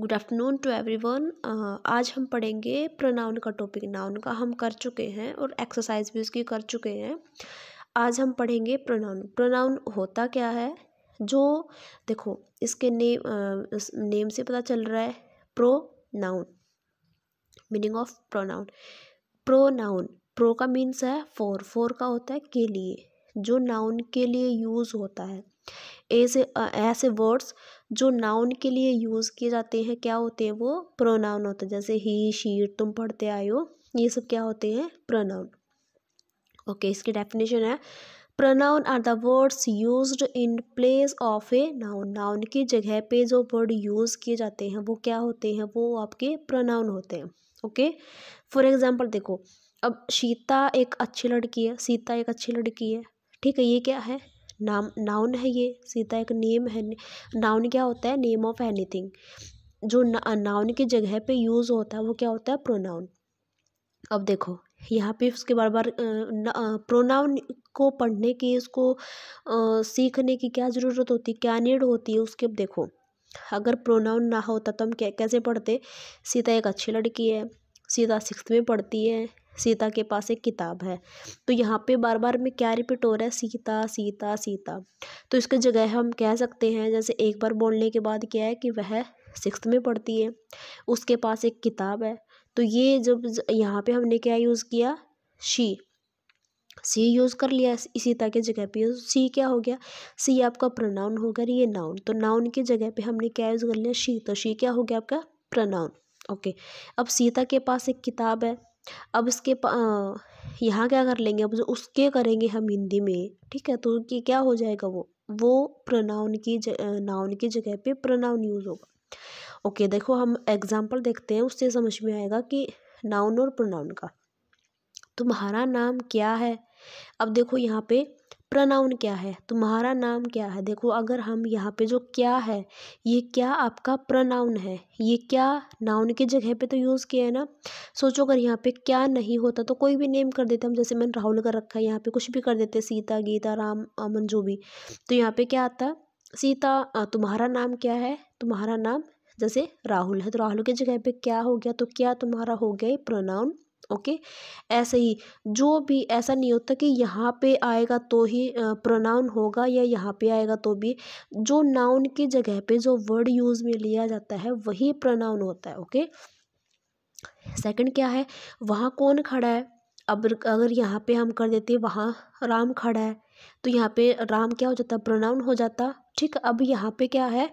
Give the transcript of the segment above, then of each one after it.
good afternoon to everyone आज हम पढ़ेंगे प्रोनाउन का टॉपिक नाउन का हम कर चुके हैं और एक्सरसाइज भी उसकी कर चुके हैं आज हम पढ़ेंगे प्रोनाउन प्रोनाउन होता क्या है जो देखो इसके नेम नेम से पता चल रहा है pronoun meaning of pronoun pronoun pro का मीन्स है फोर फोर का होता है के लिए जो नाउन के लिए यूज़ होता है ऐसे ऐसे वर्ड्स जो नाउन के लिए यूज़ किए जाते हैं क्या होते हैं वो प्रोनाउन होते हैं जैसे ही शीर तुम पढ़ते आए हो ये सब क्या होते हैं प्रोनाउन ओके इसकी डेफिनेशन है pronoun are the words use in place of a noun noun की जगह पे जो वर्ड यूज़ किए जाते हैं वो क्या होते हैं वो आपके प्रोनाउन होते हैं ओके फॉर एग्जाम्पल देखो अब सीता एक अच्छी लड़की है सीता एक अच्छी लड़की है ठीक है ये क्या है नाम नाउन है ये सीता एक नेम है नाउन क्या होता है नेम ऑफ एनीथिंग जो नाउन की जगह पे यूज़ होता है वो क्या होता है प्रोनाउन अब देखो यहाँ पे उसके बार बार प्रोनाउन को पढ़ने की इसको सीखने की क्या ज़रूरत होती है क्या नीड होती है उसके अब देखो अगर प्रोनाउन ना होता तो हम कैसे पढ़ते सीता एक अच्छी लड़की है सीता सिक्स में पढ़ती है सीता के पास एक किताब है तो यहाँ पे बार बार में क्या रिपीट हो रहा है सीता सीता सीता तो इसके जगह हम कह सकते हैं जैसे एक बार बोलने के बाद क्या है कि वह सिक्स में पढ़ती है उसके पास एक किताब है तो ये जब यहाँ पे हमने क्या यूज़ किया शी सी यूज़ कर लिया सीता के जगह पे तो सी क्या हो गया सी आपका प्रोनाउन गया ये नाउन तो नाउन की जगह पे हमने क्या यूज़ कर लिया शी तो शी क्या हो गया आपका प्रोनाउन ओके अब सीता के पास एक किताब है अब इसके यहाँ क्या कर लेंगे अब उसके करेंगे हम हिंदी में ठीक है तो कि क्या हो जाएगा वो वो प्रोनाउन की नाउन की जगह पे प्रोनाउन यूज़ होगा ओके देखो हम एग्जांपल देखते हैं उससे समझ में आएगा कि नाउन और प्रोनाउन का तुम्हारा नाम क्या है अब देखो यहाँ पे प्रनाउन क्या है तुम्हारा नाम क्या है देखो अगर हम यहाँ पे जो क्या है ये क्या आपका प्रनाउन है ये क्या नाउन की जगह पे तो यूज़ किया है ना सोचो अगर यहाँ पे क्या नहीं होता तो कोई भी नेम कर देते हम जैसे मैंने राहुल का रखा है यहाँ पे कुछ भी कर देते सीता गीता राम अमन जो भी तो यहाँ पे क्या आता सीता तुम्हारा नाम क्या है तुम्हारा नाम जैसे राहुल है तो राहुल की जगह पे क्या हो गया तो क्या तुम्हारा हो गया ये प्रोनाउन ओके ऐसे ही जो भी ऐसा नहीं होता कि यहाँ पे आएगा तो ही प्रोनाउन होगा या यहाँ पे आएगा तो भी जो नाउन की जगह पे जो वर्ड यूज़ में लिया जाता है वही प्रोनाउन होता है ओके सेकंड क्या है वहाँ कौन खड़ा है अब अगर यहाँ पे हम कर देते वहाँ राम खड़ा है तो यहाँ पे राम क्या हो जाता प्रोनाउन हो जाता ठीक अब यहाँ पे क्या है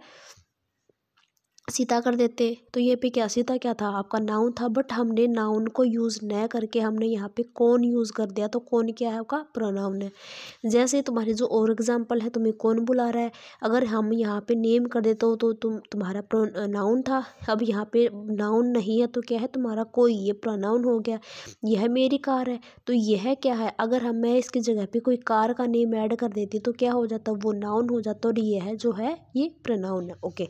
सीता कर देते तो ये पे क्या सीता क्या था आपका नाउन था बट हमने नाउन को यूज़ न करके हमने यहाँ पे कौन यूज़ कर दिया तो कौन क्या है आपका प्रोनाउन है जैसे तुम्हारे जो और एग्जांपल है तुम्हें कौन बुला रहा है अगर हम यहाँ पे नेम कर देते हो तो तुम तुम्हारा प्रो नाउन था अब यहाँ पे नाउन नहीं है तो क्या है तुम्हारा कोई ये प्रोनाउन हो गया यह मेरी कार है तो यह क्या है अगर हम मैं इसकी जगह पर कोई कार का नेम ऐड कर देती तो क्या हो जाता वो नाउन हो जाता और यह जो है ये प्रोनाउन है ओके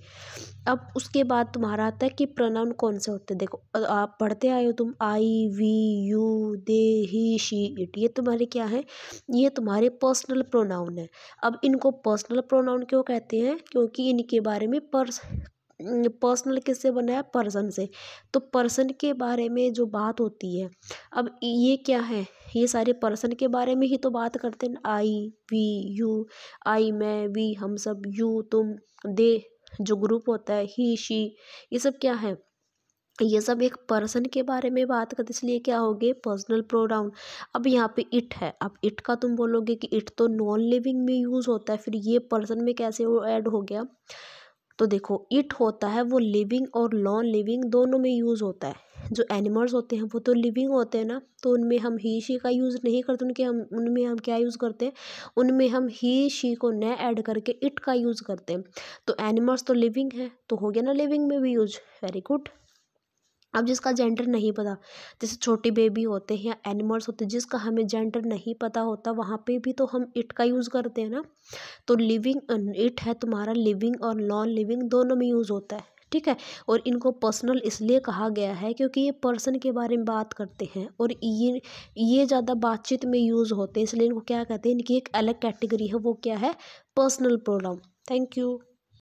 अब उस उसके बाद तुम्हारा आता है कि प्रोनाउन कौन से होते हैं देखो आप पढ़ते आए हो तुम I we you they he she it ये तुम्हारे क्या है ये तुम्हारे पर्सनल प्रोनाउन है अब इनको पर्सनल प्रोनाउन क्यों कहते हैं क्योंकि इनके बारे में पर्स पर्सनल किससे बना है पर्सन से तो पर्सन के बारे में जो बात होती है अब ये क्या है ये सारे पर्सन के बारे में ही तो बात करते हैं आई वी यू आई मैं वी हम सब यू तुम दे जो ग्रुप होता है ही शी ये सब क्या है ये सब एक पर्सन के बारे में बात करते इसलिए क्या हो गए पर्सनल प्रोडाउन अब यहाँ पे इट है अब इट का तुम बोलोगे कि इट तो नॉन लिविंग में यूज़ होता है फिर ये पर्सन में कैसे वो ऐड हो गया तो देखो इट होता है वो लिविंग और नॉन लिविंग दोनों में यूज़ होता है जो एनिमल्स होते हैं वो तो लिविंग होते हैं ना तो उनमें हम ही शी का यूज़ नहीं करते उनके हम उनमें हम क्या यूज़ करते हैं उनमें हम ही शी को न ऐड करके इट का यूज़ करते हैं तो एनिमल्स तो लिविंग है तो हो गया ना लिविंग में भी यूज वेरी गुड अब जिसका जेंडर नहीं पता जैसे छोटे बेबी होते हैं या एनिमल्स होते हैं जिसका हमें जेंडर नहीं पता होता वहाँ पे भी तो हम इट का यूज़ करते हैं ना तो लिविंग इट है तुम्हारा लिविंग और नॉन लिविंग दोनों में यूज़ होता है ठीक है और इनको पर्सनल इसलिए कहा गया है क्योंकि ये पर्सन के बारे में बात करते हैं और ये ये ज़्यादा बातचीत में यूज़ होते हैं इसलिए इनको क्या कहते हैं इनकी एक अलग कैटेगरी है वो क्या है पर्सनल प्रोनाउन थैंक यू